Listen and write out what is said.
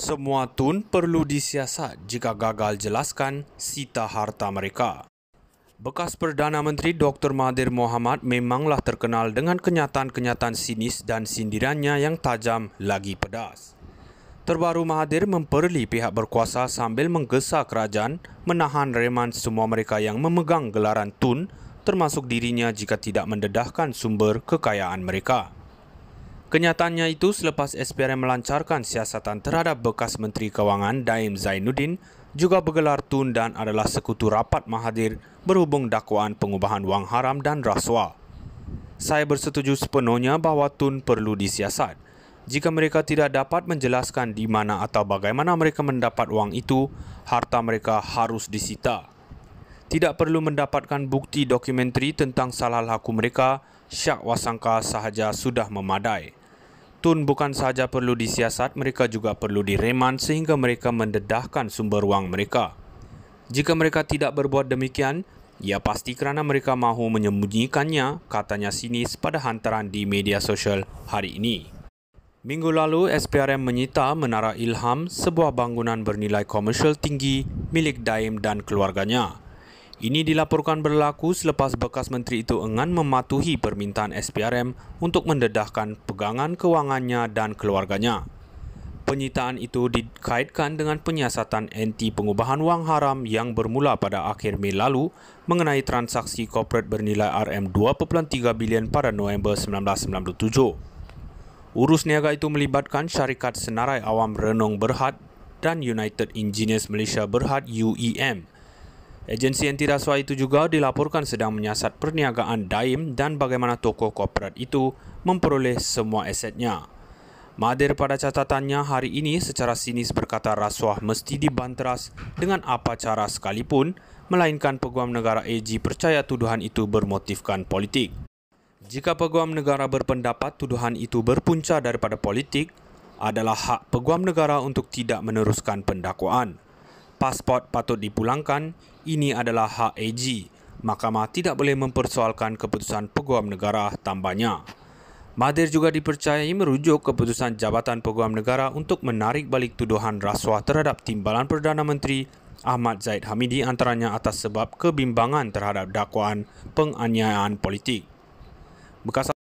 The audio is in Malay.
Semua tun perlu disiasat jika gagal jelaskan sita harta mereka. Bekas Perdana Menteri Dr. Mahathir Mohamad memanglah terkenal dengan kenyataan-kenyataan sinis dan sindirannya yang tajam lagi pedas. Terbaru Mahathir memperli pihak berkuasa sambil menggesa kerajaan menahan reman semua mereka yang memegang gelaran tun termasuk dirinya jika tidak mendedahkan sumber kekayaan mereka. Kenyataannya itu selepas SPRM melancarkan siasatan terhadap bekas Menteri Kewangan Daim Zainuddin juga bergelar tun dan adalah sekutu rapat mahadir berhubung dakwaan pengubahan wang haram dan rasuah. Saya bersetuju sepenuhnya bahawa tun perlu disiasat. Jika mereka tidak dapat menjelaskan di mana atau bagaimana mereka mendapat wang itu, harta mereka harus disita. Tidak perlu mendapatkan bukti dokumentari tentang salah laku mereka, syak wasangka sahaja sudah memadai. Tun bukan sahaja perlu disiasat, mereka juga perlu direman sehingga mereka mendedahkan sumber wang mereka. Jika mereka tidak berbuat demikian, ia pasti kerana mereka mahu menyembunyikannya, katanya sinis pada hantaran di media sosial hari ini. Minggu lalu, SPRM menyita Menara Ilham, sebuah bangunan bernilai komersial tinggi milik Daim dan keluarganya. Ini dilaporkan berlaku selepas bekas menteri itu enggan mematuhi permintaan SPRM untuk mendedahkan pegangan kewangannya dan keluarganya. Penyitaan itu dikaitkan dengan penyiasatan anti pengubahan wang haram yang bermula pada akhir Mei lalu mengenai transaksi korporat bernilai RM2.3 bilion pada November 1997. Urus niaga itu melibatkan syarikat Senarai Awam Renong Berhad dan United Engineers Malaysia Berhad UEM. Agensi anti rasuah itu juga dilaporkan sedang menyiasat perniagaan Daim dan bagaimana toko korporat itu memperoleh semua asetnya. Mahathir pada catatannya hari ini secara sinis berkata rasuah mesti dibanteras dengan apa cara sekalipun melainkan peguam negara AG percaya tuduhan itu bermotifkan politik. Jika peguam negara berpendapat tuduhan itu berpunca daripada politik, adalah hak peguam negara untuk tidak meneruskan pendakwaan pasport patut dipulangkan, ini adalah hak AG. Mahkamah tidak boleh mempersoalkan keputusan peguam negara tambahnya. Mahathir juga dipercayai merujuk keputusan Jabatan Peguam Negara untuk menarik balik tuduhan rasuah terhadap timbalan Perdana Menteri Ahmad Zaid Hamidi antaranya atas sebab kebimbangan terhadap dakwaan penganiayaan politik. Bekas